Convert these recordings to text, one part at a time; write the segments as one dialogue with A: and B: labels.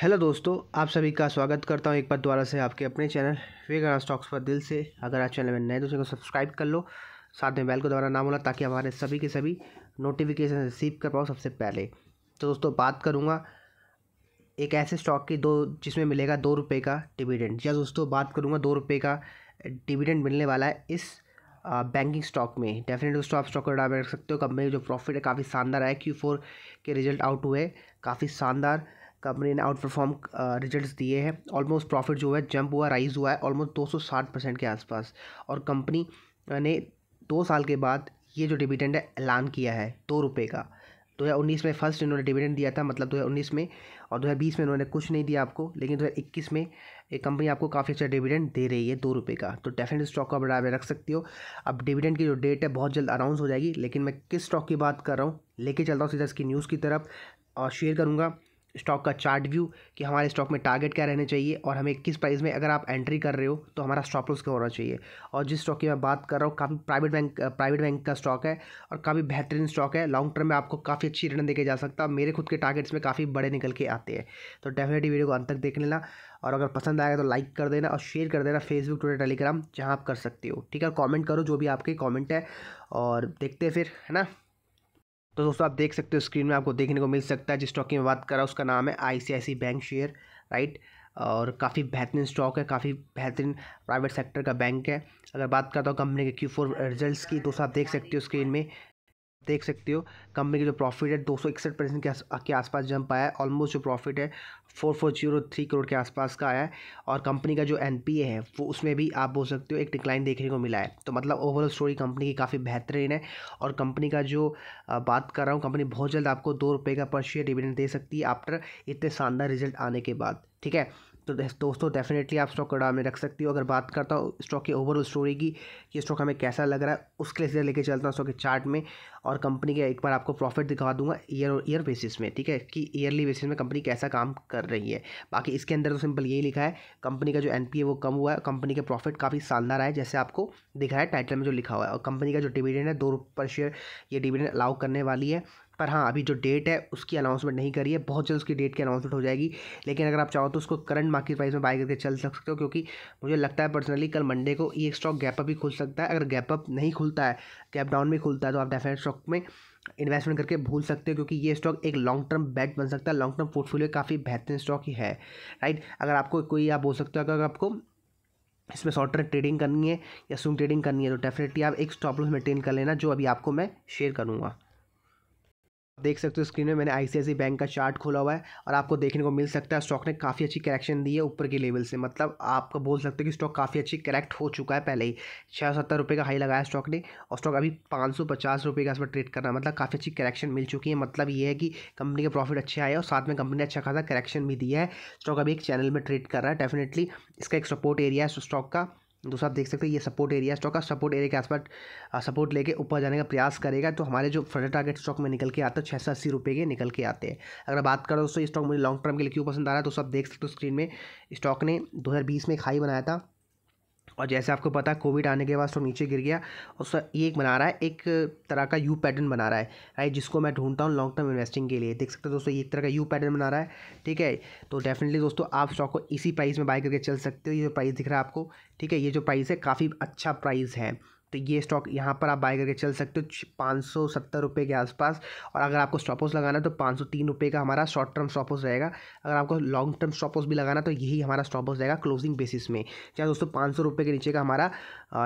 A: hello दोस्तों आप सभी का स्वागत करता हूं एक बार दोबारा से आपके अपने चैनल वेगाना स्टॉक्स पर दिल से अगर आप चैनल में नए दोस्तों को सब्सक्राइब कर लो साथ में बेल को दोबारा ना बोला ताकि हमारे सभी के सभी नोटिफिकेशन रिसीव कर पाओ सबसे पहले तो दोस्तों बात करूँगा एक ऐसे स्टॉक की दो जिसमें मिलेगा दो रुपये का डिविडेंड या दोस्तों बात करूँगा दो रुपये का डिविडेंड मिलने वाला है इस बैंकिंग स्टॉक में डेफिनेट दोस्तों आप स्टॉक डाल रख सकते हो कंपनी का जो प्रॉफिट है काफ़ी शानदार है क्यू फोर के रिजल्ट आउट हुए काफ़ी शानदार कंपनी ने आउट परफॉर्म रिजल्ट दिए हैं ऑलमोस्ट प्रॉफिट जो है जंप हुआ राइज हुआ है ऑलमोस्ट दो सौ साठ परसेंट के आसपास और कंपनी uh, ने दो साल के बाद ये जो डिविडेंड है ऐलान किया है दो रुपये का दो हज़ार उन्नीस में फर्स्ट इन्होंने डिविडेंड दिया था मतलब दो हज़ार उन्नीस में और दो हज़ार बीस में इन्होंने कुछ नहीं दिया आपको लेकिन दो हज़ार इक्कीस में एक कंपनी आपको काफ़ी अच्छा डिविडेंड दे रही है दो रुपये का तो डेफिनेट स्टॉक को बढ़ा रख सकती हो अब डिविडेंड की जो डेट है बहुत जल्द अनाउंस हो जाएगी लेकिन मैं किस स्टॉक की बात कर रहा हूँ लेके चलता हूँ सीधा इसकी न्यूज़ की तरफ और शेयर करूँगा स्टॉक का चार्ट व्यू कि हमारे स्टॉक में टारगेट क्या रहने चाहिए और हमें किस प्राइस में अगर आप एंट्री कर रहे हो तो हमारा स्टॉप लॉस क्या होना चाहिए और जिस स्टॉक की मैं बात कर रहा हूँ काफ़ी प्राइवेट बैंक प्राइवेट बैंक का स्टॉक है और काफ़ी बेहतरीन स्टॉक है लॉन्ग टर्म में आपको काफ़ी अच्छी रिटर्न देखे जा सकता है मेरे खुद के टारगेट्स में काफ़ी बड़े निकल के आते हैं तो डेफिनेटली वीडियो को अंत तक देख लेना और अगर पसंद आएगा तो लाइक कर देना और शेयर कर देना फेसबुक ट्विटर टेलीग्राम जहाँ आप कर सकते हो ठीक है कॉमेंट करो जो भी आपके कॉमेंट है और देखते हैं फिर है ना तो दोस्तों आप देख सकते हो स्क्रीन में आपको देखने को मिल सकता है जिस स्टॉक की मैं बात कर रहा हूँ उसका नाम है आई बैंक शेयर राइट और काफ़ी बेहतरीन स्टॉक है काफ़ी बेहतरीन प्राइवेट सेक्टर का बैंक है अगर बात करता हूँ कंपनी के क्यू फोर रिजल्ट की दोस्तों आप देख सकते हो स्क्रीन में देख सकते हो कंपनी का जो प्रॉफिट है दो सौ इकसठ परसेंट के, के आसपास जंप आया है ऑलमोस्ट जो प्रॉफिट है four four zero three crore के आसपास का आया है और कंपनी का जो एन है वो उसमें भी आप बोल सकते हो एक डिक्लाइन देखने को मिला है तो मतलब ओवरऑल स्टोरी कंपनी की काफ़ी बेहतरीन है और कंपनी का जो बात कर रहा हूँ कंपनी बहुत जल्द आपको दो रुपये का पर शेयर डिविडेंड दे सकती है आफ्टर इतने शानदार रिजल्ट आने के बाद ठीक है तो दोस्तों डेफिनेटली आप स्टॉक कड़ा में रख सकती हो अगर बात करता हूँ स्टॉक की ओवरऑल स्टोरी की कि स्टॉक हमें कैसा लग रहा है उसके लिए लेके चलता हूँ स्टॉक के चार्ट में और कंपनी का एक बार आपको प्रॉफिट दिखा दूंगा ईयर ईयर बेसिस में ठीक है कि ईयरली बेसिस में कंपनी कैसा काम कर रही है बाकी इसके अंदर तो सिंपल यही लिखा है कंपनी का जो एन वो कम हुआ है कंपनी का प्रॉफिट काफ़ी शानदार है जैसे आपको दिखा है टाइटल में जो लिखा हुआ है और कंपनी का जो डिविडेंड है दो पर शेयर ये डिविडेंड अलाउ करने वाली है पर हाँ अभी जो डेट है उसकी अनाउंसमेंट नहीं करी है बहुत जल्द उसकी डेट की अनाउंसमेंट हो जाएगी लेकिन अगर आप चाहो तो उसको करंट मार्केट प्राइस में बाय करके चल सकते हो क्योंकि मुझे लगता है पर्सनली कल मंडे को ये स्टॉक गैप अप भी खुल सकता है अगर गैप अप नहीं खुलता है गैप डाउन भी खुलता है तो आप डेफिनेट स्टॉक में इन्वेस्टमेंट करके भूल सकते हो क्योंकि ये स्टॉक एक लॉन्ग टर्म बेट बन सकता है लॉन्ग टर्म पोर्टफोलियो काफ़ी बेहतरीन स्टॉक ही है राइट अगर आपको कोई आप बोल सकते हो अगर आपको इसमें शॉर्ट टर्म ट्रेडिंग करनी है या सूम ट्रेडिंग करनी है तो डेफिनेटली आप एक स्टॉप लॉस मेंटेन कर लेना जो अभी आपको मैं शेयर करूँगा देख सकते हो स्क्रीन में मैंने आईसीआईसी बैंक का चार्ट खोला हुआ है और आपको देखने को मिल सकता है स्टॉक ने काफ़ी अच्छी करेक्शन दी है ऊपर के लेवल से मतलब आपको बोल सकते हो कि स्टॉक काफ़ी अच्छी करेक्ट हो चुका है पहले ही छः सत्तर रुपये का हाई लगाया स्टॉक ने और स्टॉक अभी पाँच सौ पचास रुपये का इसमें ट्रेड करना मतलब काफ़ी अच्छी करेक्शन मिल चुकी है मतलब ये है कि कंपनी के प्रॉफिट अच्छे आए और साथ में कंपनी ने अच्छा खासा करेक्शन भी दिया है स्टॉक अभी एक चैनल में ट्रेड कर रहा है डेफिनेटली इसका एक सपोर्ट एरिया है स्टॉक का दोस्तों आप देख सकते हैं ये सपोर्ट एरिया स्टॉक का सपोर्ट एरिया के आसपास सपोर्ट लेके ऊपर जाने का प्रयास करेगा तो हमारे जो फ्रडर टारगेट स्टॉक में निकल के आता है छः सौ अस्सी रुपये के निकल के आते हैं अगर बात करो दोस्तों स्टॉक मुझे लॉन्ग टर्म के लिए क्यों पसंद आ रहा है तो आप देख सकते हो स्क्रीन में स्टॉक ने दो में एक हाई बनाया था और जैसे आपको पता है कोविड आने के बाद स्टॉक नीचे गिर गया और ये एक बना रहा है एक तरह का यू पैटर्न बना रहा है राइट जिसको मैं ढूंढता हूँ लॉन्ग टर्म इन्वेस्टिंग के लिए देख सकते हो दोस्तों ये एक तरह का यू पैटर्न बना रहा है ठीक है तो डेफिनेटली दोस्तों आप स्टॉक को इसी प्राइस में बाय करके चल सकते हो ये जो प्राइस दिख रहा है आपको ठीक है ये जो प्राइस है काफ़ी अच्छा प्राइस है तो ये स्टॉक यहाँ पर आप बाय करके चल सकते हो पाँच सौ सत्तर रुपये के आसपास और अगर आपको स्टॉपोस लगाना है तो पाँच सौ तीन रुपये का हमारा शॉर्ट टर्म स्टॉपोस रहेगा अगर आपको लॉन्ग टर्म स्टॉपोस भी लगाना तो यही हमारा स्टॉपोस रहेगा क्लोजिंग बेसिस में चाहे दोस्तों पाँच सौ रुपये के नीचे का हमारा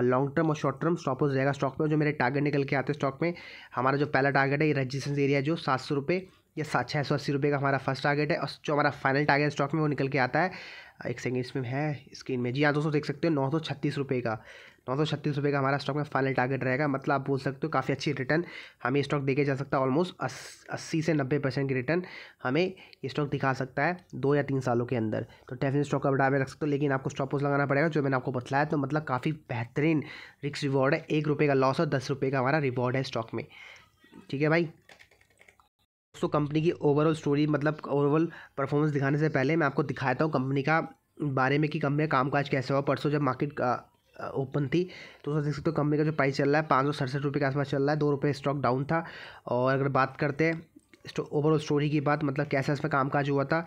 A: लॉन्ग टर्म और शॉर्ट टर्म स्टॉपोस रहेगा स्टॉक में जो मेरे टारगेट निकल के आते हैं स्टॉक में हमारा जो पहला टारगेट है रजिस्ट्रेशन रजिस्टेंस एरिया जो सात सौ रुपये या सात छः सौ अस्सी रुपये का हमारा फर्स्ट टारगेट है और जो हमारा फाइनल टारगेट स्टॉक में वो निकल के आता है एक सेकेंड इसमें है स्क्रीन में जी हाँ दोस्तों देख सकते हो नौ सौ छत्तीस रुपये का नौ सौ छत्तीस रुपये का हमारा स्टॉक में फाइनल टारगेट रहेगा मतलब आप बोल सकते हो काफ़ी अच्छी रिटर्न हमें स्टॉक देके जा सकता है ऑलमोस्ट अस्सी से नब्बे परसेंट की रिटर्न हमें ये स्टॉक दिखा सकता है दो या तीन सालों के अंदर तो डेफिनेट स्टॉक का बढ़ावे रख सकते हो लेकिन आपको स्टॉप लॉस लगाना पड़ेगा जो मैंने आपको बतलाया तो मतलब काफ़ी बेहतरीन रिक्स रिवॉर्ड है एक रुपये का लॉस और दस रुपये का हमारा रिवॉर्ड है स्टॉक में ठीक है भाई दोस्तों कंपनी की ओवरऑल स्टोरी मतलब ओवरऑल परफॉर्मेंस दिखाने से पहले मैं आपको दिखाता हूँ कंपनी का बारे में कि कंपनी का कामकाज कैसे हुआ परसों जब मार्केट ओपन थी तो उसमें देख सकते हो कंपनी का जो प्राइस चल रहा है पाँच सौ सड़सठ रुपये के आसपास चल रहा है दो रुपये स्टॉक डाउन था और अगर बात करते हैं ओवरऑल स्टोरी की बात मतलब कैसा इसमें काज हुआ था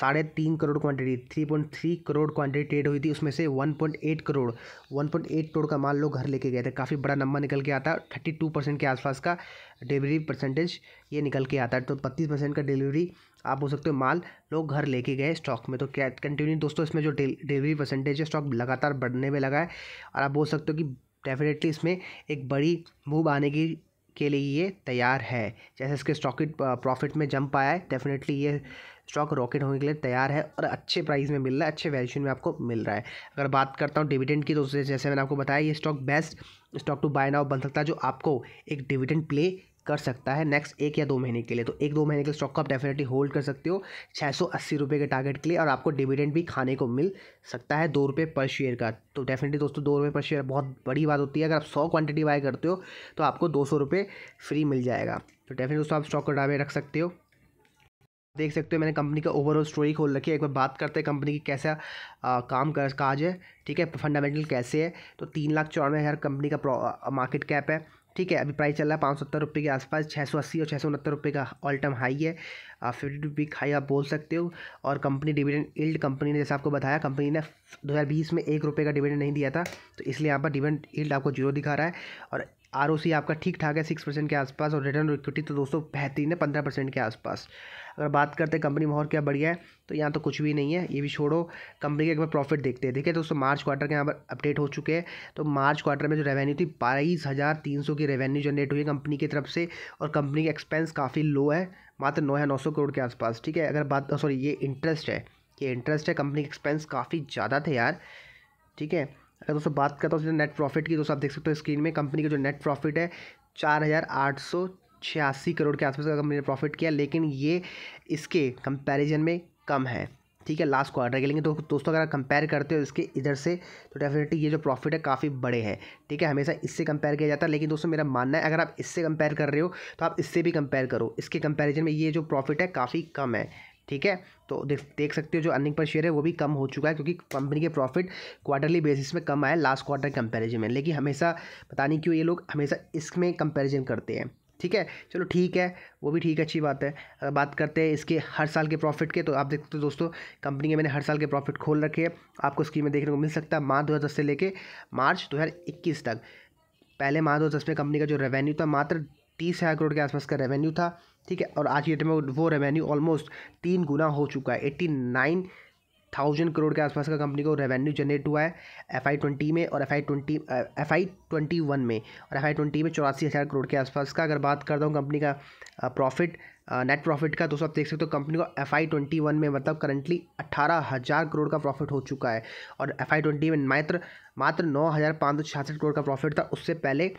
A: साढ़े तीन crore quantity three point three crore quantity trade हुई थी उसमें से one point eight crore one point eight crore का माल लोग घर लेके गए थे काफ़ी बड़ा नंबर निकल के आता थर्टी टू परसेंट के आसपास का डिलीवरी परसेंटेज ये निकल के आता है तो बत्तीस परसेंट का डिलीवरी आप बोल सकते हो माल लोग घर लेके गए स्टॉक में तो क्या कंटिन्यू दोस्तों इसमें जो डिलीवरी परसेंटेज है स्टॉक लगातार बढ़ने में लगा है और आप बोल सकते हो कि डेफिनेटली इसमें एक बड़ी मूव आने की के लिए ये तैयार है जैसे इसके स्टॉक प्रॉफिट में जंप आया है डेफिनेटली ये स्टॉक रॉकेट होने के लिए तैयार है और अच्छे प्राइस में मिल रहा है अच्छे वैल्यूशन में आपको मिल रहा है अगर बात करता हूँ डिविडेंड की तो जैसे मैंने आपको बताया ये stock best stock to buy now बन सकता है जो आपको एक डिविडेंड प्ले कर सकता है नेक्स्ट एक या दो महीने के लिए तो एक दो महीने के स्टॉक को आप डेफिनेटली होल्ड कर सकते हो छः सौ अस्सी रुपये के टारगेट के लिए और आपको डिविडेंड भी खाने को मिल सकता है दो रुपये पर शेयर का तो डेफिनेटली दोस्तों दो रुपये पर शेयर बहुत बड़ी बात होती है अगर आप सौ क्वान्टिटी बाय करते हो तो आपको दो सौ रुपये फ्री मिल जाएगा तो डेफिनेटली दोस्तों आप स्टॉक को डाबे रख सकते हो देख सकते हो मैंने कंपनी का ओवरऑल स्टोरी खोल रखी है एक बार बात करते हैं कंपनी की कैसा आ, काम कर काज है ठीक है फंडामेंटल कैसे है तो तीन लाख चौरानवे हज़ार कंपनी का मार्केट कैप है ठीक है अभी प्राइस चल रहा है पाँच सौ सत्तर रुपये के आसपास छः सौ अस्सी और छः सौ उनहत्तर रुपये का ऑल टाइम हाई है आप फिफ्टी टू वीक हाई आप बोल सकते हो और कंपनी डिविडेंड इल्ड कंपनी ने जैसा आपको बताया कंपनी ने 2020 में एक रुपये का डिविडेंड नहीं दिया था तो इसलिए यहाँ पर डिविडेंड इल्ड आपको जीरो दिखा रहा है और आर आपका ठीक ठाक है सिक्स परसेंट के आसपास और रिटर्न इक्विटी तो दोस्तों बेहतरीन है पंद्रह परसेंट के आसपास अगर बात करते हैं कंपनी में और क्या बढ़िया है तो यहाँ तो कुछ भी नहीं है ये भी छोड़ो कंपनी के एक बार प्रॉफिट देखते हैं देखिए दोस्तों मार्च क्वार्टर के यहाँ पर अपडेट हो चुके हैं तो मार्च क्वार्टर में जो रेवेन्यू थी बाईस हज़ार तीन सौ की रेवेन्यू जनरेट हुई है कंपनी की तरफ से और कंपनी का एक्सपेंस काफ़ी लो है मात्र नौ या नौ सौ करोड़ के आसपास ठीक है अगर बात सॉरी ये इंटरेस्ट है ये इंटरेस्ट है कंपनी के एक्सपेंस काफ़ी ज़्यादा थे यार ठीक है अगर दोस्तों बात करता हूँ नेट प्रॉफिट की दोस्तों आप देख सकते हो स्क्रीन में कंपनी का जो नेट प्रॉफिट है चार हज़ार आठ सौ छियासी करोड़ के आसपास का कंपनी ने प्रॉफिट किया लेकिन ये इसके कंपैरिजन में कम है ठीक है लास्ट क्वार्टर के लेकिन तो दोस्तों अगर आप कंपेयर करते हो इसके इधर से तो डेफिनेटली ये जो प्रॉफिट है काफ़ी बड़े हैं ठीक है हमेशा इससे कंपेयर किया जाता है लेकिन दोस्तों मेरा मानना है अगर आप इससे कंपेयर कर रहे हो तो आप इससे भी कंपेयर करो इसके कंपेरिजन में ये जो प्रॉफिट है काफ़ी कम है ठीक है तो देख सकते हो जो अर्निंग पर शेयर है वो भी कम हो चुका है क्योंकि कंपनी के प्रॉफिट क्वार्टरली बेसिस में कम आया लास्ट क्वार्टर कंपैरिजन में लेकिन हमेशा पता नहीं क्यों ये लोग हमेशा इसमें कंपैरिजन करते हैं ठीक है चलो ठीक है वो भी ठीक अच्छी बात है अगर बात करते हैं इसके हर साल के प्रॉफिट के तो आप देख सकते हो दोस्तों कंपनी के मैंने हर साल के प्रॉफिट खोल रखे हैं आपको स्कीम में देखने को मिल सकता है मार्च दो से लेकर मार्च दो तक पहले मार्च दो में कंपनी का जो रेवेन्यू था मात्र तीस हज़ार करोड़ के आसपास का रेवेन्यू था ठीक है और आज की डेट में वो रेवेन्यू ऑलमोस्ट तीन गुना हो चुका है एट्टी नाइन थाउजेंड करोड़ के आसपास का कंपनी को रेवेन्यू जनरेट हुआ है एफ आई ट्वेंटी में और F I twenty F I twenty one में और एफ आई ट्वेंटी में चौरासी हज़ार करोड़ के आसपास का अगर बात करता हूँ कंपनी का प्रॉफिट नेट प्रॉफिट का दोस्तों आप देख सकते हो कंपनी को एफ आई ट्वेंटी वन में मतलब करंटली अट्ठारह हज़ार करोड़ का प्रॉफिट हो चुका है और एफ आई ट्वेंटी में मात्र मात्र नौ हज़ार पाँच सौ छियासठ करोड़ का प्रॉफिट था उससे पहले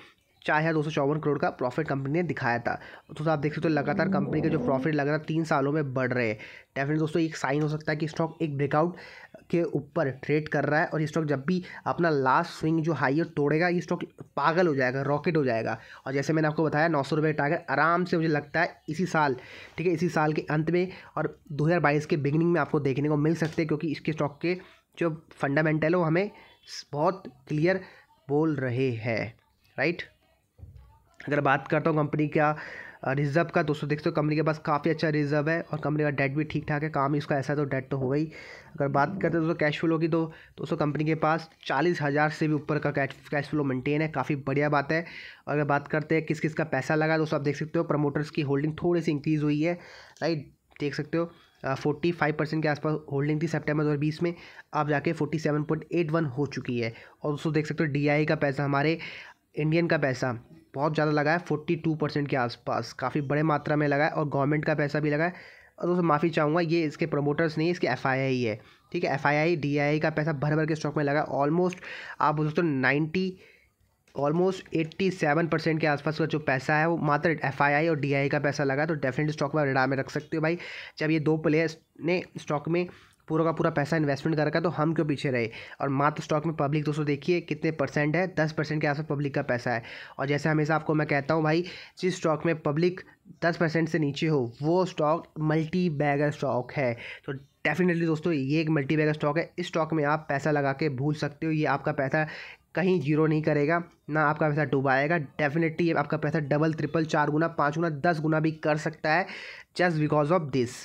A: चार हज़ार दो सौ चौवन करोड़ का प्रॉफिट कंपनी ने दिखाया था तो आप देख सकते हो तो लगातार कंपनी के जो प्रॉफिट लगातार तीन सालों में बढ़ रहे हैं डेफिनेट दोस्तों एक साइन हो सकता है कि स्टॉक एक ब्रेकआउट के ऊपर ट्रेड कर रहा है और ये स्टॉक जब भी अपना लास्ट स्विंग जो हाई है तोड़ेगा ये स्टॉक पागल हो जाएगा रॉकेट हो जाएगा और जैसे मैंने आपको बताया नौ सौ रुपये टारगेट आराम से मुझे लगता है इसी साल ठीक है इसी साल के अंत में और दो हज़ार बाईस के बिगिनिंग में आपको देखने को मिल सकते हैं क्योंकि इसके स्टॉक के जो फंडामेंटल है वो हमें बहुत क्लियर बोल रहे हैं राइट अगर बात करता हूँ कंपनी का रिजर्व का दोस्तों देखते हो कंपनी के पास काफ़ी अच्छा रिजर्व है और कंपनी का डेट भी ठीक ठाक है काम ही उसका ऐसा तो डेट तो हो गई अगर बात करते हैं दोस्तों कैश फ्लो की तो दोस्तों कंपनी के पास चालीस हज़ार से भी ऊपर का कैश कैश फ्लो मेंटेन है काफ़ी बढ़िया बात है और अगर बात करते हैं किस किस का पैसा लगा दोस्तों आप देख सकते हो प्रमोटर्स की होल्डिंग थोड़ी सी इंक्रीज़ हुई है राइट देख सकते हो फोर्टी फाइव परसेंट के आसपास होल्डिंग थी सितंबर बीस में अब जाके forty seven point eight one हो चुकी है और दोस्तों देख सकते हो डीआई e का पैसा हमारे इंडियन का पैसा बहुत ज़्यादा लगा है फोर्टी टू परसेंट के आसपास काफ़ी बड़े मात्रा में लगा है और गवर्नमेंट का पैसा भी लगा है और दोस्तों माफ़ी चाहूँगा ये इसके प्रमोटर्स नहीं इसके एफ आई है ठीक है एफ आई डी का पैसा भर भर के स्टॉक में लगा ऑलमोस्ट आप बोल ninety almost eighty seven percent के आसपास का जो पैसा है वो मात्र एफ और डी का पैसा लगा तो डेफिनेटली स्टॉक में रिड़ा में रख सकते हो भाई जब ये दो प्लेयर्स ने स्टॉक में पूरा का पूरा पैसा इन्वेस्टमेंट कर रखा है तो हम क्यों पीछे रहे और मात्र स्टॉक में पब्लिक दोस्तों देखिए कितने परसेंट है दस परसेंट के आसपास पब्लिक का पैसा है और जैसे हमेशा आपको मैं कहता हूँ भाई जिस स्टॉक में पब्लिक दस परसेंट से नीचे हो वो स्टॉक मल्टी बैगर स्टॉक है तो डेफिनेटली दोस्तों ये एक मल्टी बैगर स्टॉक है इस स्टॉक में आप पैसा लगा के भूल सकते हो ये आपका पैसा कहीं जीरो नहीं करेगा ना आपका पैसा डुबाएगा डेफिनेटली आपका पैसा डबल ट्रिपल चार गुना पाँच गुना दस गुना भी कर सकता है जस्ट बिकॉज ऑफ दिस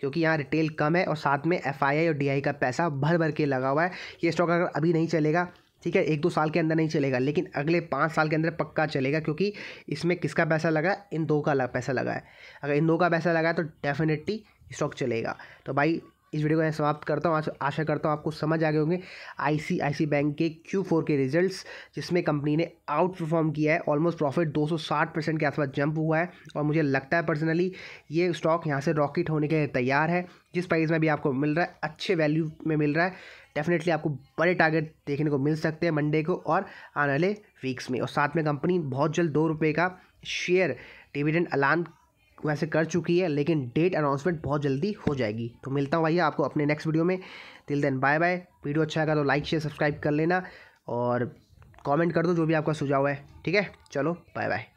A: क्योंकि यहाँ रिटेल कम है और साथ में एफ और डी का पैसा भर भर के लगा हुआ है ये स्टॉक अगर अभी नहीं चलेगा ठीक है एक दो साल के अंदर नहीं चलेगा लेकिन अगले पाँच साल के अंदर पक्का चलेगा क्योंकि इसमें किसका पैसा लगा इन दो का पैसा लगा है अगर इन दो का पैसा लगा है तो डेफिनेटली स्टॉक चलेगा तो भाई इस वीडियो को मैं समाप्त करता हूँ आशा करता हूँ आपको समझ आ गए होंगे आईसीआईसी बैंक के क्यू फोर के रिजल्ट्स जिसमें कंपनी ने आउट परफॉर्म किया है ऑलमोस्ट प्रॉफिट 260 परसेंट के आसपास जंप हुआ है और मुझे लगता है पर्सनली ये स्टॉक यहाँ से रॉकेट होने के लिए तैयार है जिस प्राइस में भी आपको मिल रहा है अच्छे वैल्यू में मिल रहा है डेफिनेटली आपको बड़े टारगेट देखने को मिल सकते हैं मंडे को और आने वाले वीक्स में और साथ में कंपनी बहुत जल्द दो रुपये का शेयर डिविडेंड अलान वैसे कर चुकी है लेकिन डेट अनाउंसमेंट बहुत जल्दी हो जाएगी तो मिलता हूँ भैया आपको अपने नेक्स्ट वीडियो में तिल देन बाय बाय वीडियो अच्छा लगा तो लाइक शेयर सब्सक्राइब कर लेना और कमेंट कर दो जो भी आपका सुझाव है ठीक है चलो बाय बाय